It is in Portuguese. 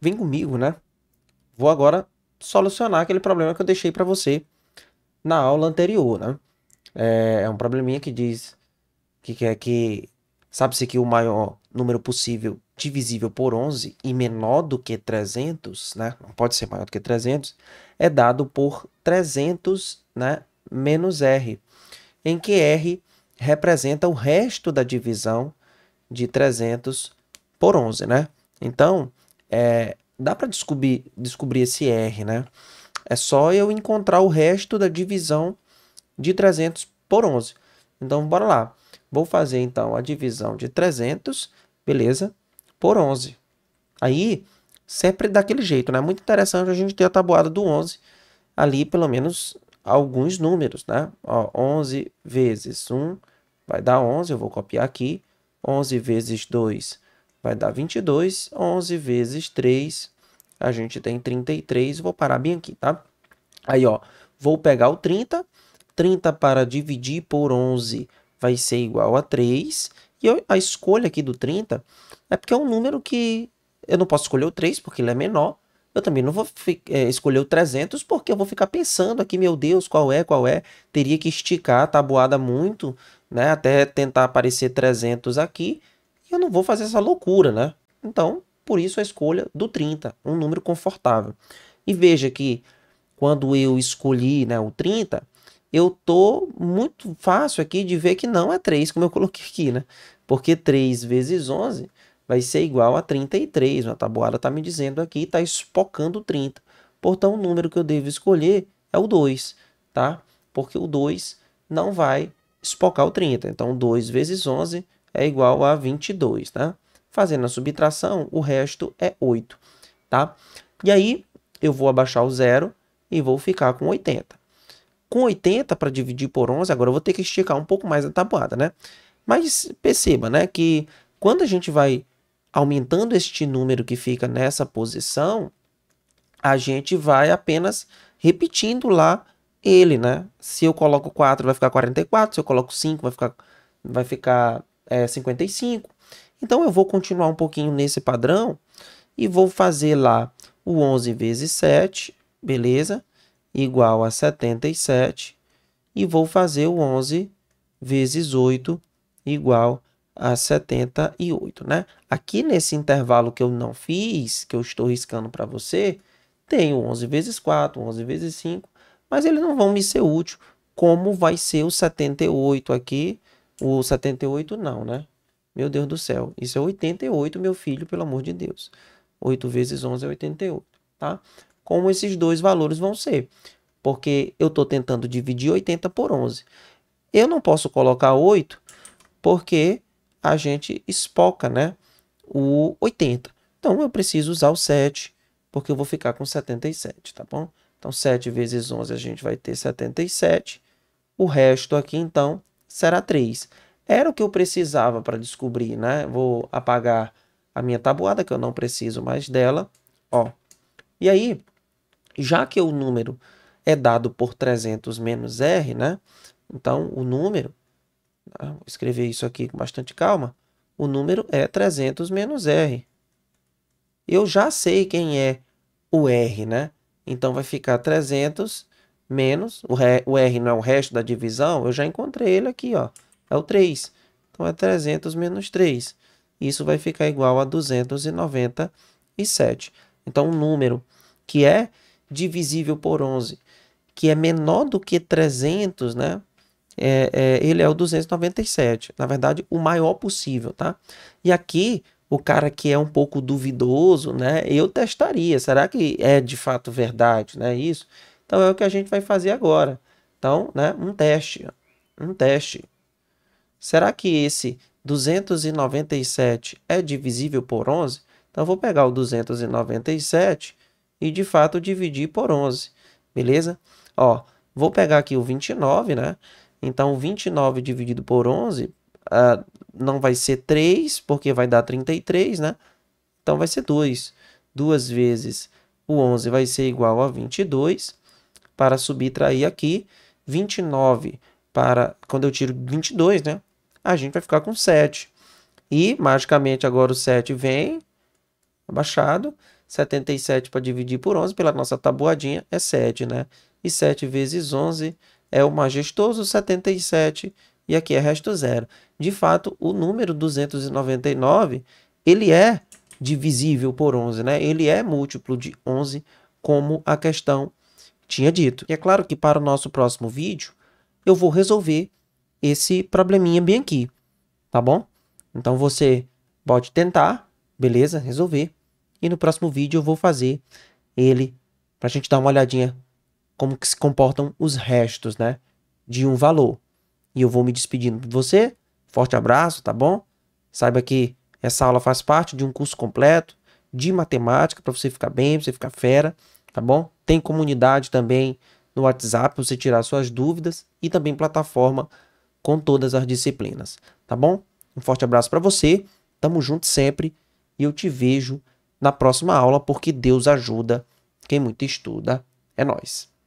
Vem comigo, né? Vou agora solucionar aquele problema que eu deixei para você na aula anterior, né? É, é, um probleminha que diz que quer que sabe-se que o maior número possível divisível por 11 e menor do que 300, né? Não pode ser maior do que 300, é dado por 300, né, menos r, em que r representa o resto da divisão de 300 por 11, né? Então, é, dá para descobrir, descobrir esse R, né? É só eu encontrar o resto da divisão de 300 por 11. Então, bora lá. Vou fazer, então, a divisão de 300, beleza, por 11. Aí, sempre daquele jeito, né? Muito interessante a gente ter a tabuada do 11 ali, pelo menos, alguns números, né? Ó, 11 vezes 1 vai dar 11, eu vou copiar aqui. 11 vezes 2 vai dar 22, 11 vezes 3, a gente tem 33, vou parar bem aqui, tá? Aí, ó, vou pegar o 30, 30 para dividir por 11 vai ser igual a 3, e a escolha aqui do 30 é porque é um número que eu não posso escolher o 3 porque ele é menor, eu também não vou é, escolher o 300 porque eu vou ficar pensando aqui, meu Deus, qual é, qual é. Teria que esticar a tabuada muito, né? Até tentar aparecer 300 aqui. E eu não vou fazer essa loucura, né? Então, por isso a escolha do 30, um número confortável. E veja que quando eu escolhi né, o 30, eu tô muito fácil aqui de ver que não é 3, como eu coloquei aqui, né? Porque 3 vezes 11 vai ser igual a 33. A tabuada está me dizendo aqui, está espocando 30. Portanto, o número que eu devo escolher é o 2, tá? Porque o 2 não vai espocar o 30. Então, 2 vezes 11 é igual a 22, tá? Fazendo a subtração, o resto é 8, tá? E aí, eu vou abaixar o zero e vou ficar com 80. Com 80, para dividir por 11, agora eu vou ter que esticar um pouco mais a tabuada, né? Mas perceba, né, que quando a gente vai aumentando este número que fica nessa posição, a gente vai apenas repetindo lá ele, né? Se eu coloco 4, vai ficar 44, se eu coloco 5, vai ficar, vai ficar é, 55. Então eu vou continuar um pouquinho nesse padrão e vou fazer lá o 11 vezes 7, beleza? Igual a 77. E vou fazer o 11 vezes 8 igual a 78, né? Aqui nesse intervalo que eu não fiz, que eu estou riscando para você, tem o 11 vezes 4, 11 vezes 5, mas eles não vão me ser útil, como vai ser o 78 aqui, o 78 não, né? Meu Deus do céu, isso é 88, meu filho, pelo amor de Deus. 8 vezes 11 é 88, tá? Como esses dois valores vão ser? Porque eu estou tentando dividir 80 por 11. Eu não posso colocar 8 porque a gente espoca, né? O 80. Então, eu preciso usar o 7, porque eu vou ficar com 77, tá bom? Então, 7 vezes 11 a gente vai ter 77. O resto aqui, então, será 3. Era o que eu precisava para descobrir, né? Vou apagar a minha tabuada, que eu não preciso mais dela. Ó. E aí, já que o número é dado por 300 menos R, né? Então, o número, ah, vou escrever isso aqui com bastante calma, o número é 300 menos R. Eu já sei quem é o R, né? Então, vai ficar 300 menos, o, re, o R não é o resto da divisão, eu já encontrei ele aqui, ó, é o 3. Então, é 300 menos 3. Isso vai ficar igual a 297. Então, um número que é divisível por 11, que é menor do que 300, né? É, é, ele é o 297, na verdade, o maior possível, tá? E aqui, o cara que é um pouco duvidoso, né? Eu testaria, será que é de fato verdade, né? Isso. Então é o que a gente vai fazer agora. Então, né, um teste, um teste. Será que esse 297 é divisível por 11? Então eu vou pegar o 297 e de fato dividir por 11, beleza? Ó, vou pegar aqui o 29, né? Então 29 dividido por 11 uh, ah, não vai ser 3, porque vai dar 33, né? Então vai ser 2. 2 vezes o 11 vai ser igual a 22 para subtrair aqui, 29 para, quando eu tiro 22, né? A gente vai ficar com 7. E, magicamente, agora o 7 vem abaixado. 77 para dividir por 11, pela nossa tabuadinha, é 7, né? E 7 vezes 11 é o majestoso 77, e aqui é resto zero. De fato, o número 299, ele é divisível por 11, né? Ele é múltiplo de 11, como a questão tinha dito. E é claro que para o nosso próximo vídeo, eu vou resolver esse probleminha bem aqui, tá bom? Então você pode tentar, beleza? Resolver. E no próximo vídeo eu vou fazer ele para a gente dar uma olhadinha como que se comportam os restos, né? De um valor. E eu vou me despedindo de você. Forte abraço, tá bom? Saiba que essa aula faz parte de um curso completo de matemática para você ficar bem, para você ficar fera tá bom? Tem comunidade também no WhatsApp para você tirar suas dúvidas e também plataforma com todas as disciplinas, tá bom? Um forte abraço para você, tamo junto sempre e eu te vejo na próxima aula porque Deus ajuda quem muito estuda. É nós.